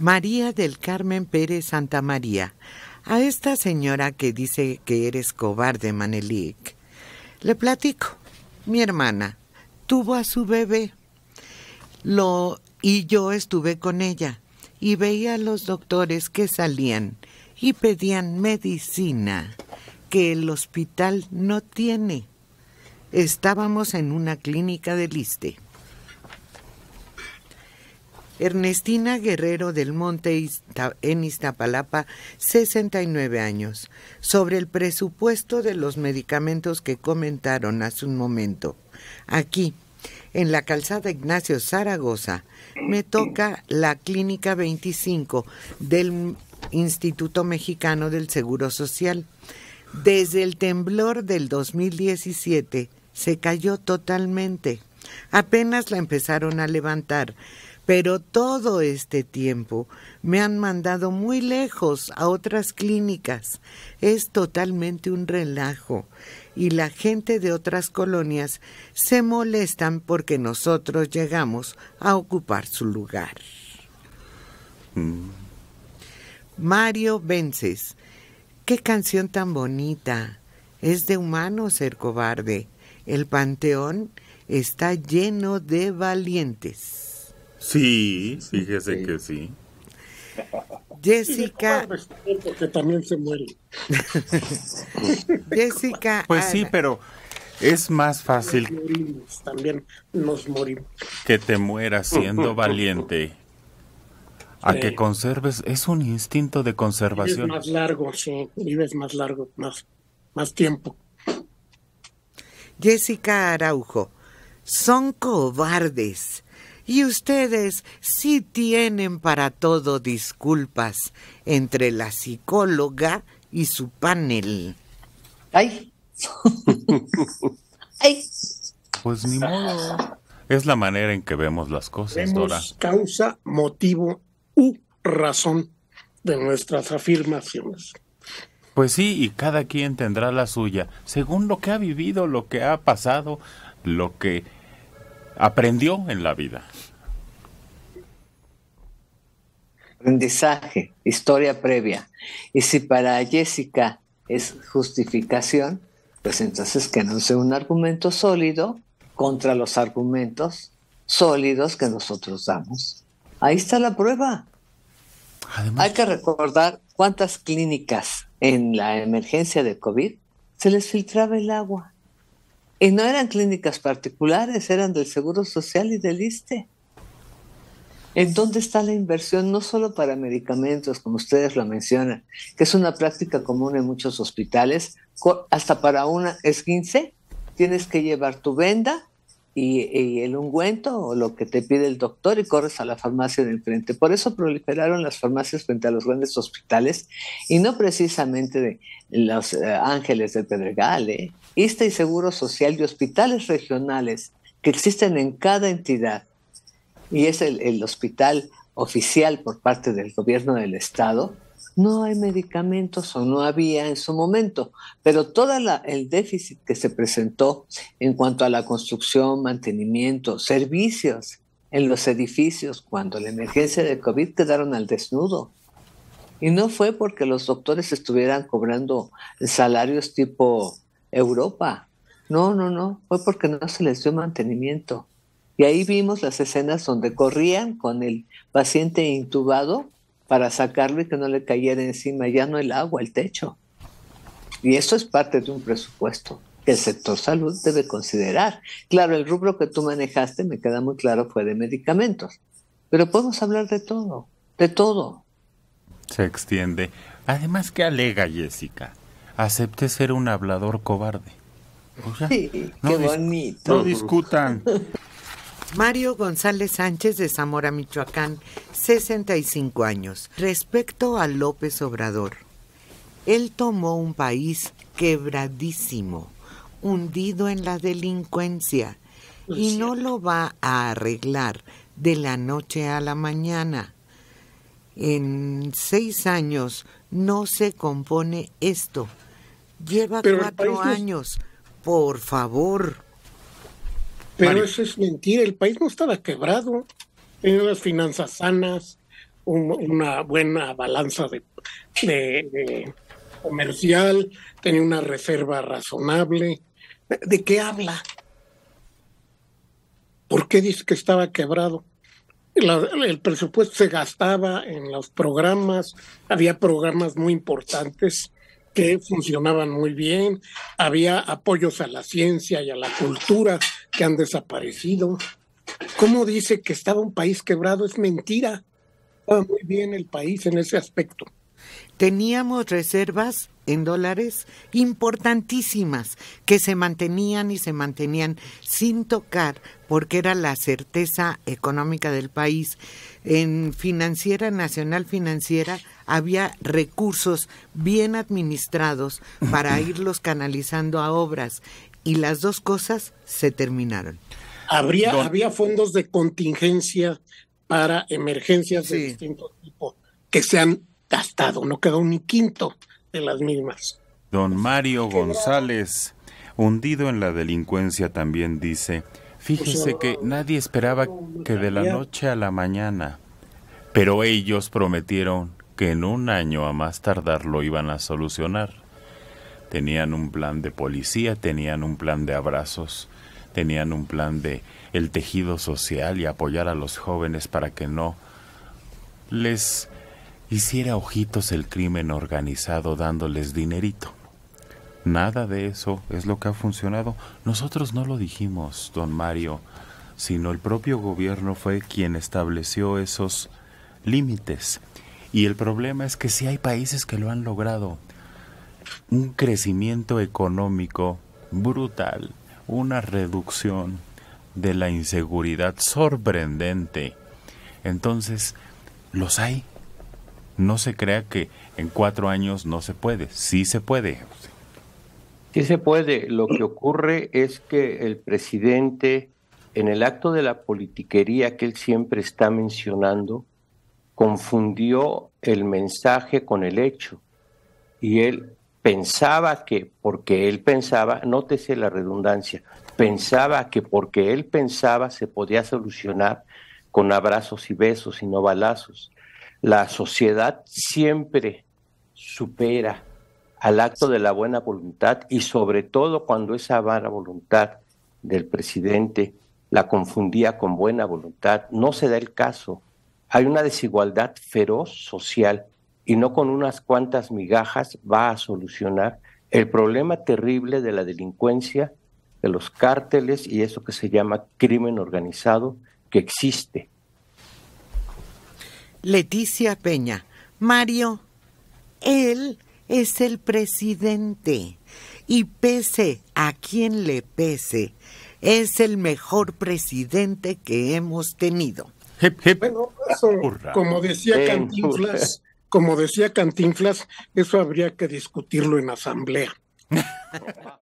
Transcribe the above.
María del Carmen Pérez Santa María, a esta señora que dice que eres cobarde, Manelik. Le platico. Mi hermana tuvo a su bebé. Lo y yo estuve con ella y veía a los doctores que salían y pedían medicina que el hospital no tiene. Estábamos en una clínica de liste. Ernestina Guerrero del Monte en Iztapalapa, 69 años. Sobre el presupuesto de los medicamentos que comentaron hace un momento. Aquí, en la calzada Ignacio Zaragoza, me toca la Clínica 25 del Instituto Mexicano del Seguro Social. Desde el temblor del 2017 se cayó totalmente. Apenas la empezaron a levantar pero todo este tiempo me han mandado muy lejos a otras clínicas. Es totalmente un relajo y la gente de otras colonias se molestan porque nosotros llegamos a ocupar su lugar. Mario Vences, qué canción tan bonita. Es de humano ser cobarde. El panteón está lleno de valientes. Sí, fíjese que sí. Jessica. Porque también se muere. Jessica. Pues sí, pero es más fácil. también nos morimos. Que te mueras siendo valiente. A que conserves, es un instinto de conservación. más largo, sí, vives más largo, más, más tiempo. Jessica Araujo, son cobardes y ustedes sí tienen para todo disculpas entre la psicóloga y su panel. Ay. Ay. Pues ni modo. Es la manera en que vemos las cosas, vemos Dora. Causa, motivo u razón de nuestras afirmaciones. Pues sí, y cada quien tendrá la suya, según lo que ha vivido, lo que ha pasado, lo que aprendió en la vida? Aprendizaje, historia previa. Y si para Jessica es justificación, pues entonces que no sea un argumento sólido contra los argumentos sólidos que nosotros damos. Ahí está la prueba. Hay que recordar cuántas clínicas en la emergencia de COVID se les filtraba el agua. Y no eran clínicas particulares, eran del Seguro Social y del ISTE. ¿En dónde está la inversión? No solo para medicamentos, como ustedes lo mencionan, que es una práctica común en muchos hospitales, hasta para una esquince, tienes que llevar tu venda y, el ungüento o lo que te pide el doctor y corres a la farmacia de frente. Por eso proliferaron las farmacias frente a los grandes hospitales y no precisamente de los eh, ángeles de Pedregal, ¿eh? y Seguro Social y hospitales regionales que existen en cada entidad, y es el, el hospital oficial por parte del gobierno del Estado, no hay medicamentos o no había en su momento, pero todo el déficit que se presentó en cuanto a la construcción, mantenimiento, servicios en los edificios cuando la emergencia de COVID quedaron al desnudo. Y no fue porque los doctores estuvieran cobrando salarios tipo Europa. No, no, no, fue porque no se les dio mantenimiento. Y ahí vimos las escenas donde corrían con el paciente intubado para sacarlo y que no le cayera encima ya no el agua, el techo. Y eso es parte de un presupuesto que el sector salud debe considerar. Claro, el rubro que tú manejaste, me queda muy claro, fue de medicamentos. Pero podemos hablar de todo, de todo. Se extiende. Además, ¿qué alega Jessica? Acepte ser un hablador cobarde. No discutan. Mario González Sánchez de Zamora, Michoacán, 65 años. Respecto a López Obrador, él tomó un país quebradísimo, hundido en la delincuencia, y no lo va a arreglar de la noche a la mañana. En seis años no se compone esto. Lleva cuatro años, por favor. Pero eso es mentira, el país no estaba quebrado, tenía unas finanzas sanas, una buena balanza de, comercial, tenía una reserva razonable. ¿De qué habla? ¿Por qué dice que estaba quebrado? el presupuesto se gastaba en los programas, había programas muy importantes que funcionaban muy bien, había apoyos a la ciencia y a la cultura que han desaparecido. ¿Cómo dice que estaba un país quebrado? Es mentira. Estaba muy bien el país en ese aspecto teníamos reservas en dólares importantísimas que se mantenían y se mantenían sin tocar porque era la certeza económica del país. En Financiera Nacional Financiera había recursos bien administrados para irlos canalizando a obras y las dos cosas se terminaron. había fondos de contingencia para emergencias de distinto tipo que se han no quedó ni quinto de las mismas. Don Mario González, hundido en la delincuencia, también dice, fíjese que nadie esperaba que de la noche a la mañana, pero ellos prometieron que en un año a más tardar lo iban a solucionar. Tenían un plan de policía, tenían un plan de abrazos, tenían un plan de el tejido social y apoyar a los jóvenes para que no les hiciera ojitos el crimen organizado dándoles dinerito. Nada de eso es lo que ha funcionado. Nosotros no lo dijimos, don Mario, sino el propio gobierno fue quien estableció esos límites. Y el problema es que si hay países que lo han logrado. Un crecimiento económico brutal, una reducción de la inseguridad sorprendente. Entonces, los hay, no se crea que en cuatro años no se puede, sí se puede. Sí se puede. Lo que ocurre es que el presidente, en el acto de la politiquería que él siempre está mencionando, confundió el mensaje con el hecho. Y él pensaba que, porque él pensaba, nótese la redundancia, pensaba que porque él pensaba se podía solucionar con abrazos y besos y no balazos la sociedad siempre supera al acto de la buena voluntad y sobre todo cuando esa mala voluntad del presidente la confundía con buena voluntad, no se da el caso. Hay una desigualdad feroz social y no con unas cuantas migajas va a solucionar el problema terrible de la delincuencia, de los cárteles y eso que se llama crimen organizado que existe Leticia Peña, Mario, él es el presidente y pese a quien le pese, es el mejor presidente que hemos tenido. Bueno, como decía Cantinflas, como decía Cantinflas, eso habría que discutirlo en asamblea.